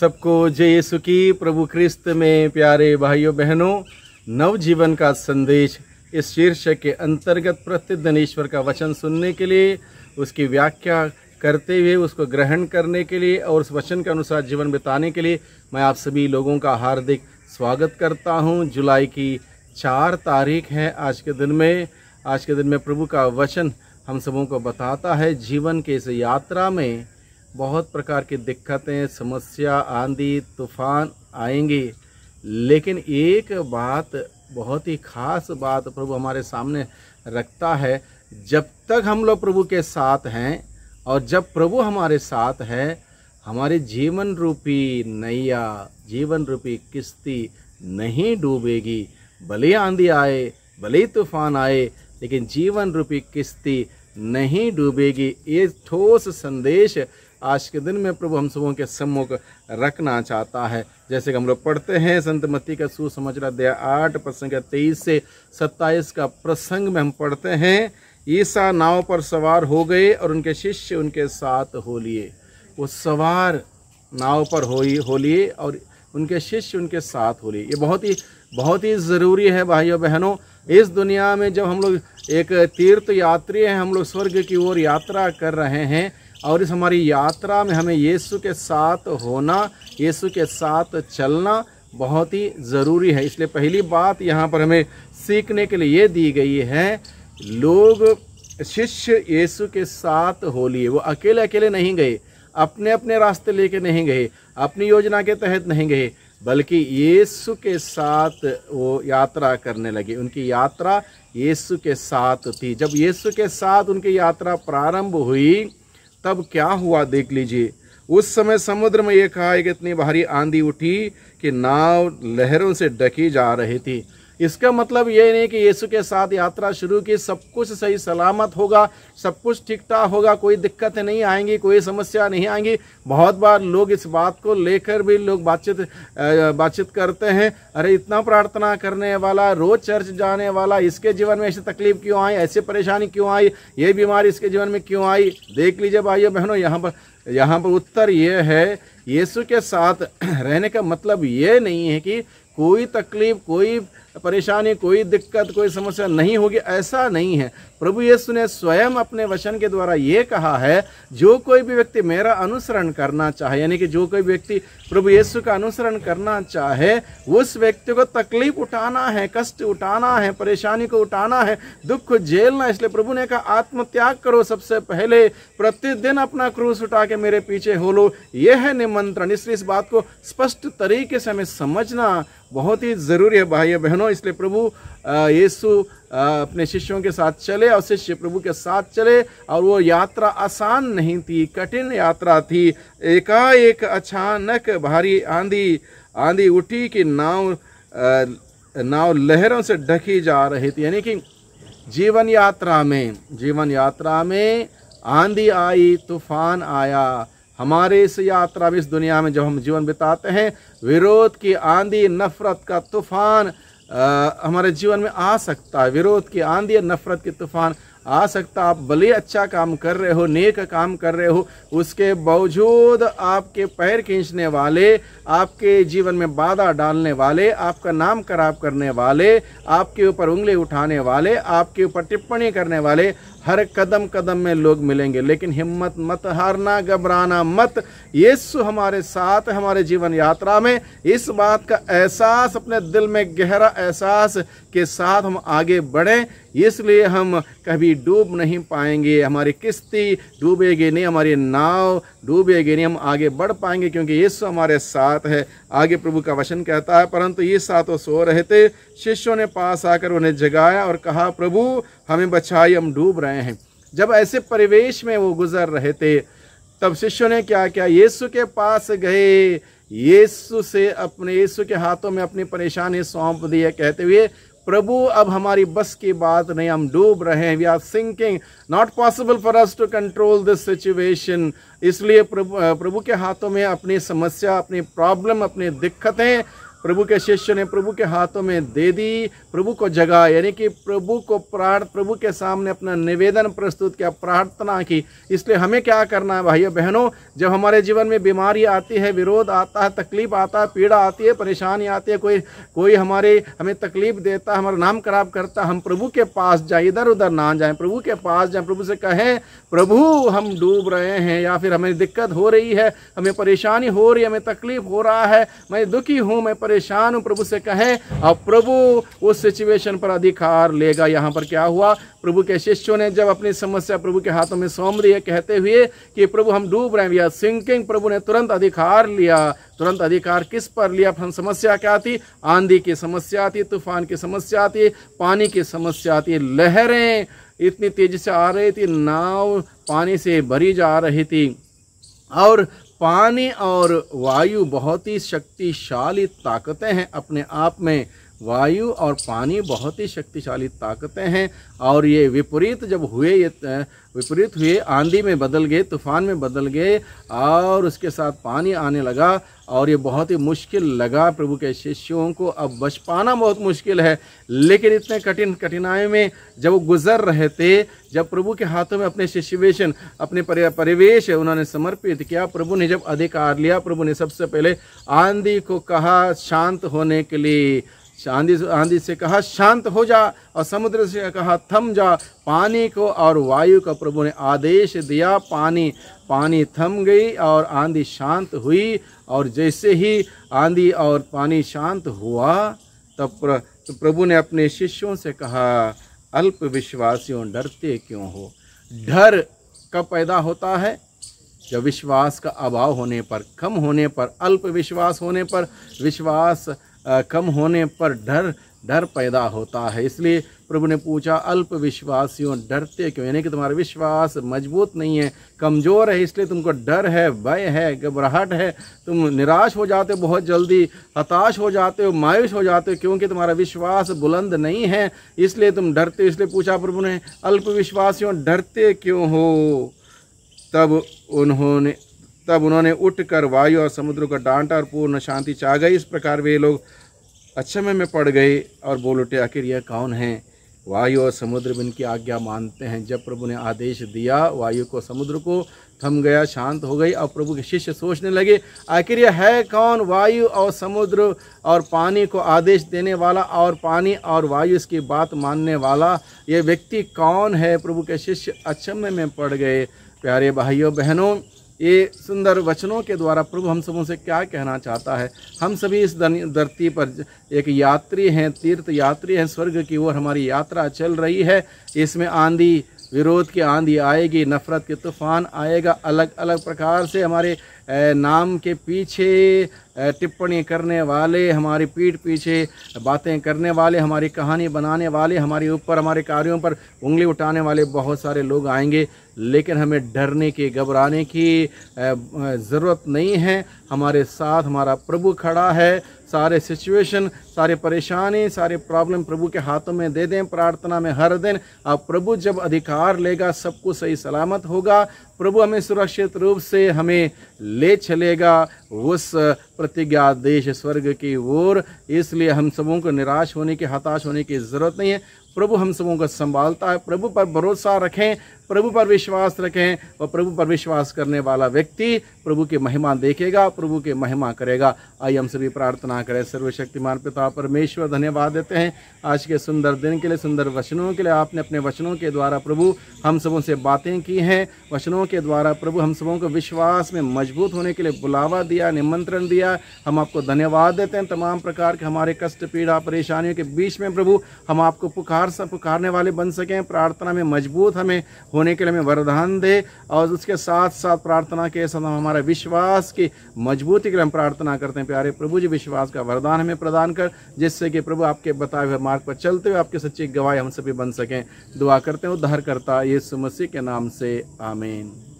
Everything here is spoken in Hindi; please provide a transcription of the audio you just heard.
सबको जय यीशु की प्रभु क्रिस्त में प्यारे भाइयों बहनों नवजीवन का संदेश इस शीर्षक के अंतर्गत प्रतिदिन ईश्वर का वचन सुनने के लिए उसकी व्याख्या करते हुए उसको ग्रहण करने के लिए और उस वचन के अनुसार जीवन बिताने के लिए मैं आप सभी लोगों का हार्दिक स्वागत करता हूं जुलाई की चार तारीख है आज के दिन में आज के दिन में प्रभु का वचन हम सबों को बताता है जीवन के इस यात्रा में बहुत प्रकार की दिक्कतें समस्या आंधी तूफान आएंगी लेकिन एक बात बहुत ही खास बात प्रभु हमारे सामने रखता है जब तक हम लोग प्रभु के साथ हैं और जब प्रभु हमारे साथ है हमारे जीवन रूपी नैया जीवन रूपी किश्ती नहीं डूबेगी भले आंधी आए भले तूफान आए लेकिन जीवन रूपी किश्ती नहीं डूबेगी ये ठोस संदेश आज के दिन में प्रभु हम सबों के सम्मुख रखना चाहता है जैसे कि हम लोग पढ़ते हैं संत मती का सुसमाचार दया आठ प्रसंग तेईस से सत्ताईस का प्रसंग में हम पढ़ते हैं ईसा नाव पर सवार हो गए और उनके शिष्य उनके साथ हो लिए वो सवार नाव पर हो हो लिए और उनके शिष्य उनके साथ हो लिए ये बहुत ही बहुत ही ज़रूरी है भाइयों बहनों इस दुनिया में जब हम लोग एक तीर्थ यात्री हैं हम लोग स्वर्ग की ओर यात्रा कर रहे हैं और इस हमारी यात्रा में हमें यीशु के साथ होना यीशु के साथ चलना बहुत ही ज़रूरी है इसलिए पहली बात यहाँ पर हमें सीखने के लिए ये दी गई है लोग शिष्य यीशु के साथ हो लिए वो अकेले अकेले नहीं गए अपने अपने रास्ते लेके नहीं गए अपनी योजना के तहत नहीं गए बल्कि यीशु के साथ वो यात्रा करने लगे उनकी यात्रा यीशु के साथ थी जब यीशु के साथ उनकी यात्रा प्रारंभ हुई तब क्या हुआ देख लीजिए उस समय समुद्र में कहा एक इतनी भारी आंधी उठी कि नाव लहरों से डकी जा रही थी इसका मतलब ये नहीं कि यीशु के साथ यात्रा शुरू की सब कुछ सही सलामत होगा सब कुछ ठीक ठाक होगा कोई दिक्कत नहीं आएंगी कोई समस्या नहीं आएंगी बहुत बार लोग इस बात को लेकर भी लोग बातचीत बातचीत करते हैं अरे इतना प्रार्थना करने वाला रोज चर्च जाने वाला इसके जीवन में ऐसी तकलीफ क्यों आई ऐसी परेशानी क्यों आई ये बीमारी इसके जीवन में क्यों आई देख लीजिए भाइयों बहनों यहाँ पर यहाँ पर उत्तर ये है यीशु के साथ रहने का मतलब ये नहीं है कि कोई तकलीफ कोई परेशानी कोई दिक्कत कोई समस्या नहीं होगी ऐसा नहीं है प्रभु यीशु ने स्वयं अपने वचन के द्वारा ये कहा है जो कोई भी व्यक्ति मेरा अनुसरण करना चाहे यानी कि जो कोई व्यक्ति प्रभु यीशु का अनुसरण करना चाहे उस व्यक्ति को तकलीफ उठाना है कष्ट उठाना है परेशानी को उठाना है दुख झेलना इसलिए प्रभु ने कहा आत्मत्याग करो सबसे पहले प्रतिदिन अपना क्रूस उठा के मेरे पीछे हो लो ये है निमंत्रण इसलिए इस बात को स्पष्ट तरीके से हमें समझना बहुत ही ज़रूरी है भाई बहनों बनो इसलिए प्रभु यीशु अपने शिष्यों के साथ चले और शिष्य प्रभु के साथ चले और वो यात्रा आसान नहीं थी कठिन यात्रा थी एकाएक अचानक भारी आंधी आंधी उठी कि नाव नाव लहरों से ढकी जा रही थी यानी कि जीवन यात्रा में जीवन यात्रा में आंधी आई तूफान आया हमारे इस यात्रा में इस दुनिया में जब हम जीवन बिताते हैं विरोध की आंधी नफरत का तूफान हमारे जीवन में आ सकता है विरोध की आंधी नफरत के तूफान आ सकता आप भले अच्छा काम कर रहे हो नेक काम कर रहे हो उसके बावजूद आपके पैर खींचने वाले आपके जीवन में बाधा डालने वाले आपका नाम खराब करने वाले आपके ऊपर उंगली उठाने वाले आपके ऊपर टिप्पणी करने वाले हर कदम कदम में लोग मिलेंगे लेकिन हिम्मत मत हारना घबराना मत यीशु हमारे साथ हमारे जीवन यात्रा में इस बात का एहसास अपने दिल में गहरा एहसास के साथ हम आगे बढ़ें इसलिए हम कभी डूब नहीं पाएंगे हमारी किस्ती डूबेगी नहीं हमारी नाव डूबेगी नहीं हम आगे बढ़ पाएंगे क्योंकि यीशु हमारे साथ है आगे प्रभु का वचन कहता है परंतु ये सातों सो रहे थे शिष्यों ने पास आकर उन्हें जगाया और कहा प्रभु हमें बचाई हम डूब रहे हैं जब ऐसे परिवेश में वो गुजर रहे थे तब शिष्यों ने क्या किया येसु के पास गए येसु से अपने येसु के हाथों में अपनी परेशानी सौंप दी है कहते हुए प्रभु अब हमारी बस की बात नहीं हम डूब रहे हैं we are sinking not possible for us to control this situation इसलिए प्रभु प्रभु के हाथों में अपनी समस्या अपनी प्रॉब्लम अपनी दिक्कतें प्रभु के शिष्य ने प्रभु के हाथों में दे दी प्रभु को जगा यानी कि प्रभु को प्रार्थ प्रभु के सामने अपना निवेदन प्रस्तुत किया प्रार्थना की इसलिए हमें क्या करना है भाइयों बहनों जब हमारे जीवन में बीमारी आती है विरोध आता है तकलीफ आता है पीड़ा आती है परेशानी आती है कोई कोई हमारे हमें तकलीफ देता हमारा नाम खराब करता हम प्रभु के पास जाए इधर उधर ना जाए प्रभु के पास जाए प्रभु से कहें प्रभु हम डूब रहे हैं या फिर हमें दिक्कत हो रही है हमें परेशानी हो रही है हमें तकलीफ हो रहा है मैं दुखी हूँ मैं परेशान हूँ प्रभु से कहे और प्रभु उस सिचुएशन पर अधिकार लेगा यहाँ पर क्या हुआ प्रभु के शिष्यों ने जब अपनी समस्या प्रभु के हाथों में सौंप दी है कहते हुए कि प्रभु हम डूब रहे हैं वी सिंकिंग प्रभु ने तुरंत अधिकार लिया तुरंत अधिकार किस पर लिया हम समस्या क्या थी आंधी की समस्या आती तूफान की समस्या आती पानी की समस्या आती लहरें इतनी तेजी से आ रही थी नाव पानी से भरी जा रही थी और पानी और वायु बहुत ही शक्तिशाली ताकतें हैं अपने आप में वायु और पानी बहुत ही शक्तिशाली ताकतें हैं और ये विपरीत जब हुए ये विपरीत हुए आंधी में बदल गए तूफान में बदल गए और उसके साथ पानी आने लगा और ये बहुत ही मुश्किल लगा प्रभु के शिष्यों को अब बच पाना बहुत मुश्किल है लेकिन इतने कठिन कठिनाइयों में जब वो गुजर रहे थे जब प्रभु के हाथों में अपने शिष्यवेशन अपने परिवेश उन्होंने समर्पित किया प्रभु ने जब अधिकार लिया प्रभु ने सबसे पहले आंधी को कहा शांत होने के लिए आंधी आंधी से कहा शांत हो जा और समुद्र से कहा थम जा पानी को और वायु का प्रभु ने आदेश दिया पानी पानी थम गई और आंधी शांत हुई और जैसे ही आंधी और पानी शांत हुआ तब प्र, तो प्रभु ने अपने शिष्यों से कहा अल्प विश्वासियों डरते क्यों हो डर कब पैदा होता है जब विश्वास का अभाव होने पर कम होने पर अल्प विश्वास होने पर विश्वास कम होने पर डर डर पैदा होता है इसलिए प्रभु ने पूछा अल्प विश्वासियों डरते क्यों यानी कि तुम्हारा विश्वास मजबूत नहीं है कमज़ोर है इसलिए तुमको डर है भय है घबराहट है तुम निराश हो जाते हो बहुत जल्दी हताश हो जाते हो मायूस हो जाते हो क्योंकि तुम्हारा विश्वास बुलंद नहीं है इसलिए तुम डरते हो इसलिए पूछा प्रभु ने अल्प विश्वासियों डरते क्यों हो तब उन्होंने तब उन्होंने उठ कर वायु और समुद्र को डांटा और पूर्ण शांति चाह गई इस प्रकार वे लोग अक्षमय में पड़ गए और बोल उठे आखिर यह कौन है वायु और समुद्र भी इनकी आज्ञा मानते हैं जब प्रभु ने आदेश दिया वायु को समुद्र को थम गया शांत हो गई और प्रभु के शिष्य सोचने लगे आखिर यह है कौन वायु और समुद्र और पानी को आदेश देने वाला और पानी और वायु इसकी बात मानने वाला ये व्यक्ति कौन है प्रभु के शिष्य अचम्य में पड़ गए प्यारे भाइयों बहनों ये सुंदर वचनों के द्वारा प्रभु हम सबों से क्या कहना चाहता है हम सभी इस धरती पर एक यात्री हैं तीर्थ यात्री हैं स्वर्ग की ओर हमारी यात्रा चल रही है इसमें आंधी विरोध की आंधी आएगी नफ़रत के तूफान आएगा अलग अलग प्रकार से हमारे नाम के पीछे टिप्पणी करने वाले हमारी पीठ पीछे बातें करने वाले हमारी कहानी बनाने वाले हमारे ऊपर हमारे कार्यों पर उंगली उठाने वाले बहुत सारे लोग आएंगे लेकिन हमें डरने की घबराने की ज़रूरत नहीं है हमारे साथ हमारा प्रभु खड़ा है सारे सिचुएशन सारे परेशानी सारे प्रॉब्लम प्रभु के हाथों में दे दें प्रार्थना में हर दिन अब प्रभु जब अधिकार लेगा सब कुछ सही सलामत होगा प्रभु हमें सुरक्षित रूप से हमें ले चलेगा उस प्रतिज्ञा देश स्वर्ग की ओर इसलिए हम सबों को निराश होने की हताश होने की ज़रूरत नहीं है प्रभु हम सबों को संभालता है प्रभु पर भरोसा रखें प्रभु पर विश्वास रखें और प्रभु पर विश्वास करने वाला व्यक्ति प्रभु की महिमा देखेगा प्रभु की महिमा करेगा आइए हम सभी प्रार्थना करें सर्वशक्तिमान पिता परमेश्वर धन्यवाद देते हैं आज के सुंदर दिन के लिए सुंदर वचनों के लिए आपने अपने वचनों के द्वारा प्रभु हम सबों से बातें की हैं वचनों के द्वारा प्रभु हम सबों को विश्वास में मजबूत होने के लिए बुलावा दिया निमंत्रण दिया हम आपको धन्यवाद देते हैं तमाम प्रकार के हमारे कष्ट पीड़ा परेशानियों के बीच में प्रभु हम आपको पुकार पुकार सब पुकारने वाले बन सकें प्रार्थना में मजबूत हमें होने के लिए हमें वरदान दे और उसके साथ साथ प्रार्थना के साथ हम हमारे विश्वास की मजबूती के लिए हम प्रार्थना करते हैं प्यारे प्रभु जी विश्वास का वरदान हमें प्रदान कर जिससे कि प्रभु आपके बताए हुए मार्ग पर चलते हुए आपके सच्ची गवाही हम सभी बन सकें दुआ करते हैं उद्धार करता ये सुमसी के नाम से आमेन